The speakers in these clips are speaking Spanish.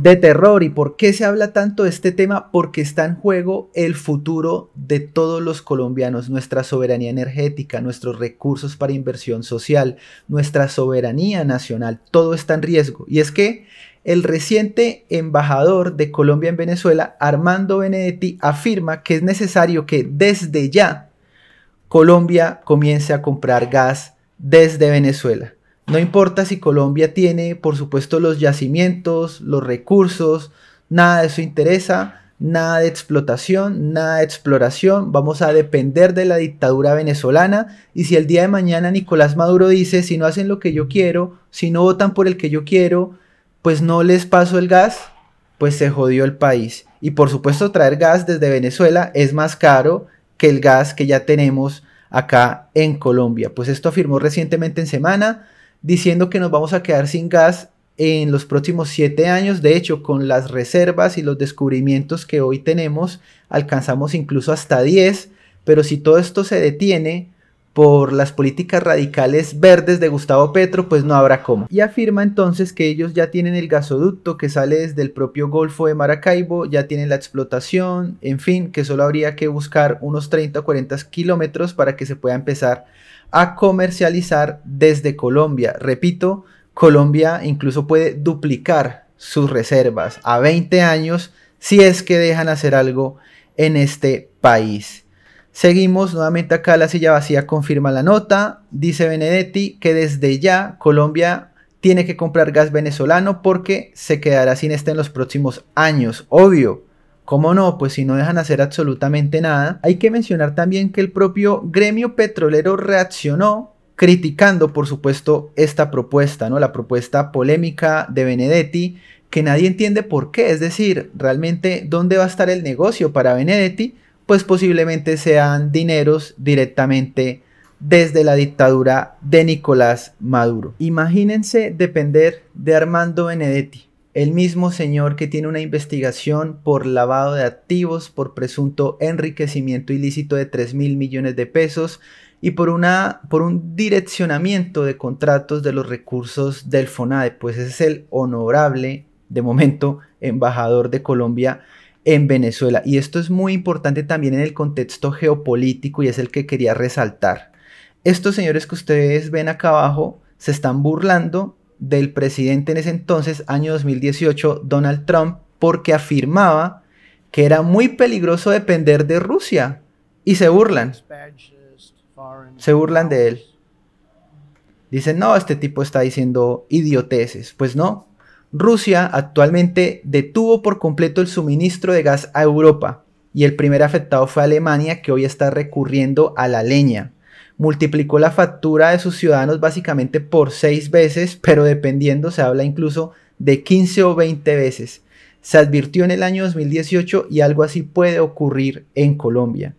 de terror. ¿Y por qué se habla tanto de este tema? Porque está en juego el futuro de todos los colombianos, nuestra soberanía energética, nuestros recursos para inversión social, nuestra soberanía nacional, todo está en riesgo. Y es que el reciente embajador de Colombia en Venezuela, Armando Benedetti, afirma que es necesario que desde ya Colombia comience a comprar gas desde Venezuela. No importa si Colombia tiene, por supuesto, los yacimientos, los recursos, nada de eso interesa, nada de explotación, nada de exploración, vamos a depender de la dictadura venezolana y si el día de mañana Nicolás Maduro dice, si no hacen lo que yo quiero, si no votan por el que yo quiero, pues no les paso el gas, pues se jodió el país. Y por supuesto traer gas desde Venezuela es más caro que el gas que ya tenemos acá en Colombia. Pues esto afirmó recientemente en semana diciendo que nos vamos a quedar sin gas en los próximos siete años. De hecho, con las reservas y los descubrimientos que hoy tenemos, alcanzamos incluso hasta 10, pero si todo esto se detiene, por las políticas radicales verdes de Gustavo Petro, pues no habrá cómo. Y afirma entonces que ellos ya tienen el gasoducto que sale desde el propio Golfo de Maracaibo, ya tienen la explotación, en fin, que solo habría que buscar unos 30 o 40 kilómetros para que se pueda empezar a comercializar desde Colombia. Repito, Colombia incluso puede duplicar sus reservas a 20 años si es que dejan hacer algo en este país. Seguimos nuevamente acá, la silla vacía confirma la nota. Dice Benedetti que desde ya Colombia tiene que comprar gas venezolano porque se quedará sin este en los próximos años. Obvio. ¿Cómo no? Pues si no dejan hacer absolutamente nada. Hay que mencionar también que el propio gremio petrolero reaccionó criticando, por supuesto, esta propuesta, ¿no? La propuesta polémica de Benedetti, que nadie entiende por qué. Es decir, realmente, ¿dónde va a estar el negocio para Benedetti? pues posiblemente sean dineros directamente desde la dictadura de Nicolás Maduro. Imagínense depender de Armando Benedetti, el mismo señor que tiene una investigación por lavado de activos, por presunto enriquecimiento ilícito de 3 mil millones de pesos y por, una, por un direccionamiento de contratos de los recursos del FONADE, pues ese es el honorable, de momento, embajador de Colombia en Venezuela. Y esto es muy importante también en el contexto geopolítico y es el que quería resaltar. Estos señores que ustedes ven acá abajo se están burlando del presidente en ese entonces, año 2018, Donald Trump, porque afirmaba que era muy peligroso depender de Rusia. Y se burlan. Se burlan de él. Dicen, no, este tipo está diciendo idioteces. Pues no, Rusia actualmente detuvo por completo el suministro de gas a Europa y el primer afectado fue Alemania que hoy está recurriendo a la leña. Multiplicó la factura de sus ciudadanos básicamente por seis veces, pero dependiendo se habla incluso de 15 o 20 veces. Se advirtió en el año 2018 y algo así puede ocurrir en Colombia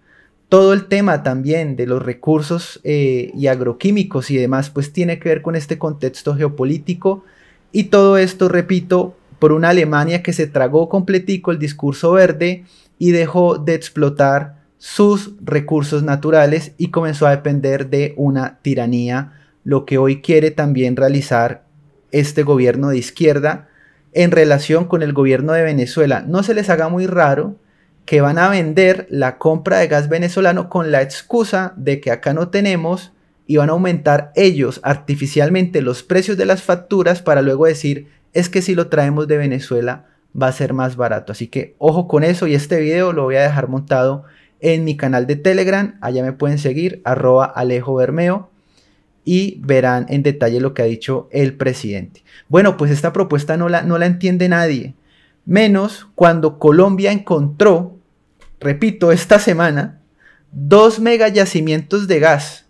todo el tema también de los recursos eh, y agroquímicos y demás, pues tiene que ver con este contexto geopolítico y todo esto, repito, por una Alemania que se tragó completico el discurso verde y dejó de explotar sus recursos naturales y comenzó a depender de una tiranía, lo que hoy quiere también realizar este gobierno de izquierda en relación con el gobierno de Venezuela. No se les haga muy raro que van a vender la compra de gas venezolano con la excusa de que acá no tenemos y van a aumentar ellos artificialmente los precios de las facturas para luego decir, es que si lo traemos de Venezuela va a ser más barato. Así que ojo con eso y este video lo voy a dejar montado en mi canal de Telegram. Allá me pueden seguir, arroba Alejo Bermeo. Y verán en detalle lo que ha dicho el presidente. Bueno, pues esta propuesta no la, no la entiende nadie. Menos cuando Colombia encontró, repito, esta semana, dos mega yacimientos de gas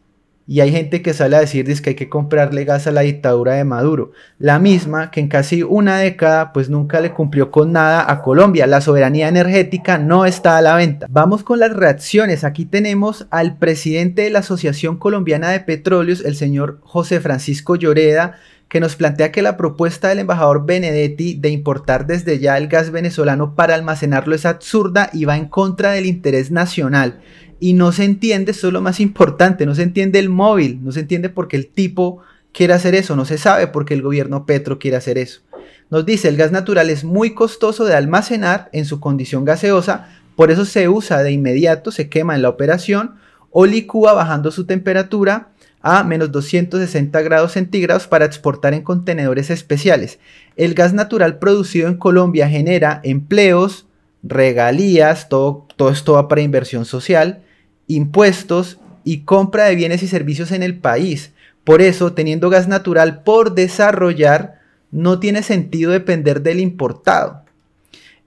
y hay gente que sale a decir que hay que comprarle gas a la dictadura de Maduro. La misma que en casi una década pues nunca le cumplió con nada a Colombia. La soberanía energética no está a la venta. Vamos con las reacciones. Aquí tenemos al presidente de la Asociación Colombiana de Petróleos, el señor José Francisco Lloreda, que nos plantea que la propuesta del embajador Benedetti de importar desde ya el gas venezolano para almacenarlo es absurda y va en contra del interés nacional. Y no se entiende, eso es lo más importante, no se entiende el móvil, no se entiende por qué el tipo quiere hacer eso, no se sabe por qué el gobierno Petro quiere hacer eso. Nos dice, el gas natural es muy costoso de almacenar en su condición gaseosa, por eso se usa de inmediato, se quema en la operación o licúa bajando su temperatura a menos 260 grados centígrados para exportar en contenedores especiales. El gas natural producido en Colombia genera empleos, regalías, todo, todo esto va para inversión social, impuestos y compra de bienes y servicios en el país. Por eso, teniendo gas natural por desarrollar, no tiene sentido depender del importado.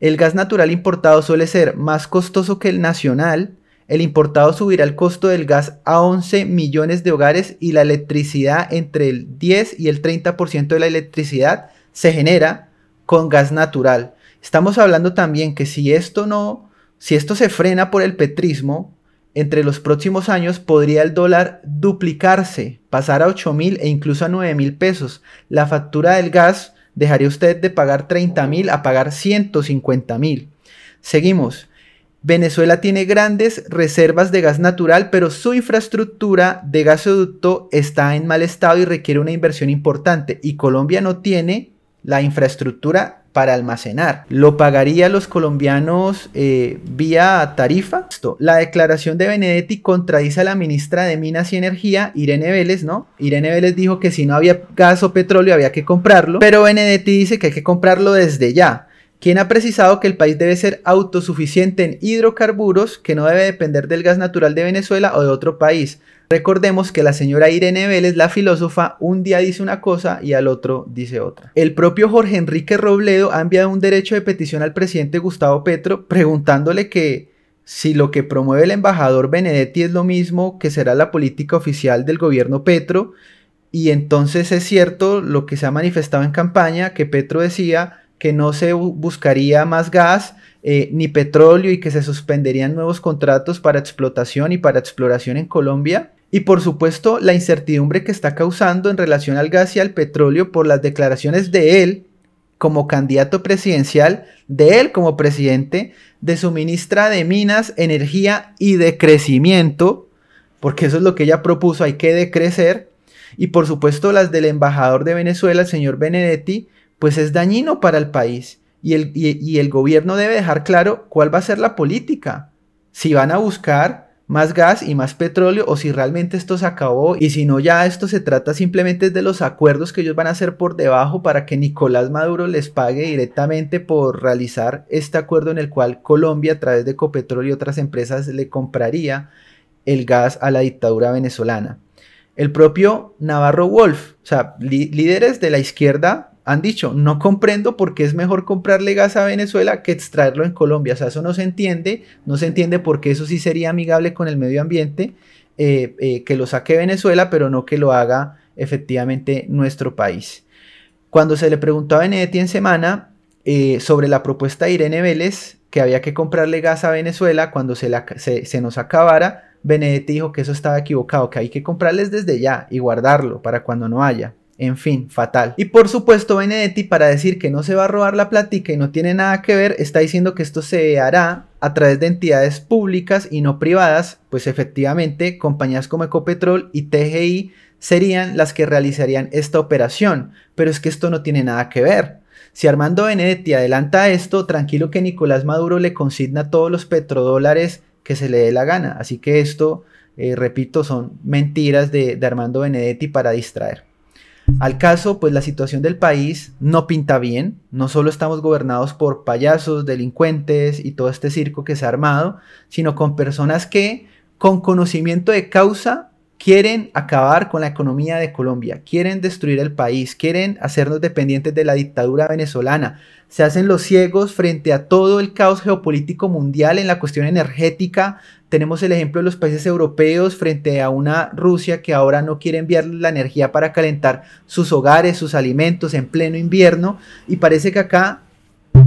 El gas natural importado suele ser más costoso que el nacional, el importado subirá el costo del gas a 11 millones de hogares y la electricidad entre el 10 y el 30% de la electricidad se genera con gas natural. Estamos hablando también que si esto no, si esto se frena por el petrismo, entre los próximos años podría el dólar duplicarse, pasar a 8 mil e incluso a 9 mil pesos. La factura del gas dejaría usted de pagar 30 mil a pagar 150 mil. Seguimos. Venezuela tiene grandes reservas de gas natural, pero su infraestructura de gasoducto está en mal estado y requiere una inversión importante. Y Colombia no tiene la infraestructura para almacenar. ¿Lo pagaría los colombianos eh, vía tarifa? La declaración de Benedetti contradice a la ministra de Minas y Energía, Irene Vélez, ¿no? Irene Vélez dijo que si no había gas o petróleo había que comprarlo, pero Benedetti dice que hay que comprarlo desde ya quien ha precisado que el país debe ser autosuficiente en hidrocarburos, que no debe depender del gas natural de Venezuela o de otro país. Recordemos que la señora Irene Vélez, la filósofa, un día dice una cosa y al otro dice otra. El propio Jorge Enrique Robledo ha enviado un derecho de petición al presidente Gustavo Petro preguntándole que si lo que promueve el embajador Benedetti es lo mismo que será la política oficial del gobierno Petro, y entonces es cierto lo que se ha manifestado en campaña, que Petro decía que no se buscaría más gas eh, ni petróleo y que se suspenderían nuevos contratos para explotación y para exploración en Colombia. Y por supuesto la incertidumbre que está causando en relación al gas y al petróleo por las declaraciones de él como candidato presidencial, de él como presidente, de su ministra de Minas, Energía y de Crecimiento, porque eso es lo que ella propuso, hay que decrecer, y por supuesto las del embajador de Venezuela, el señor Benedetti, pues es dañino para el país y el, el gobierno debe dejar claro cuál va a ser la política. Si van a buscar más gas y más petróleo o si realmente esto se acabó y si no ya esto se trata simplemente de los acuerdos que ellos van a hacer por debajo para que Nicolás Maduro les pague directamente por realizar este acuerdo en el cual Colombia a través de Copetrol y otras empresas le compraría el gas a la dictadura venezolana. El propio Navarro Wolf, o sea, líderes de la izquierda han dicho, no comprendo por qué es mejor comprarle gas a Venezuela que extraerlo en Colombia. O sea, eso no se entiende, no se entiende por qué eso sí sería amigable con el medio ambiente, eh, eh, que lo saque Venezuela, pero no que lo haga efectivamente nuestro país. Cuando se le preguntó a Benedetti en semana eh, sobre la propuesta de Irene Vélez, que había que comprarle gas a Venezuela cuando se, se nos acabara, Benedetti dijo que eso estaba equivocado, que hay que comprarles desde ya y guardarlo para cuando no haya. En fin, fatal. Y por supuesto, Benedetti, para decir que no se va a robar la plática y no tiene nada que ver, está diciendo que esto se hará a través de entidades públicas y no privadas, pues efectivamente, compañías como Ecopetrol y TGI serían las que realizarían esta operación, pero es que esto no tiene nada que ver. Si Armando Benedetti adelanta esto, tranquilo que Nicolás Maduro le consigna todos los petrodólares que se le dé la gana. Así que esto, eh, repito, son mentiras de Armando Benedetti para distraer. Al caso, pues la situación del país no pinta bien, no solo estamos gobernados por payasos, delincuentes y todo este circo que se ha armado, sino con personas que con conocimiento de causa Quieren acabar con la economía de Colombia, quieren destruir el país, quieren hacernos dependientes de la dictadura venezolana, se hacen los ciegos frente a todo el caos geopolítico mundial en la cuestión energética. Tenemos el ejemplo de los países europeos frente a una Rusia que ahora no quiere enviar la energía para calentar sus hogares, sus alimentos en pleno invierno y parece que acá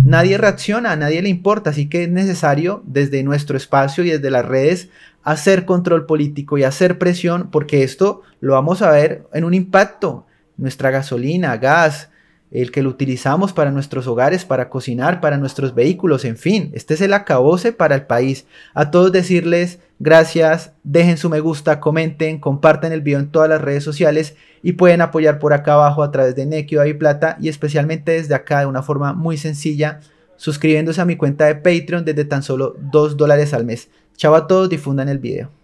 nadie reacciona, a nadie le importa, así que es necesario desde nuestro espacio y desde las redes hacer control político y hacer presión porque esto lo vamos a ver en un impacto. Nuestra gasolina, gas, el que lo utilizamos para nuestros hogares, para cocinar, para nuestros vehículos, en fin, este es el acabose para el país. A todos decirles gracias, dejen su me gusta, comenten, comparten el video en todas las redes sociales y pueden apoyar por acá abajo a través de Nequi, y Plata y especialmente desde acá de una forma muy sencilla, suscribiéndose a mi cuenta de Patreon desde tan solo 2 dólares al mes. Chao a todos, difundan el video.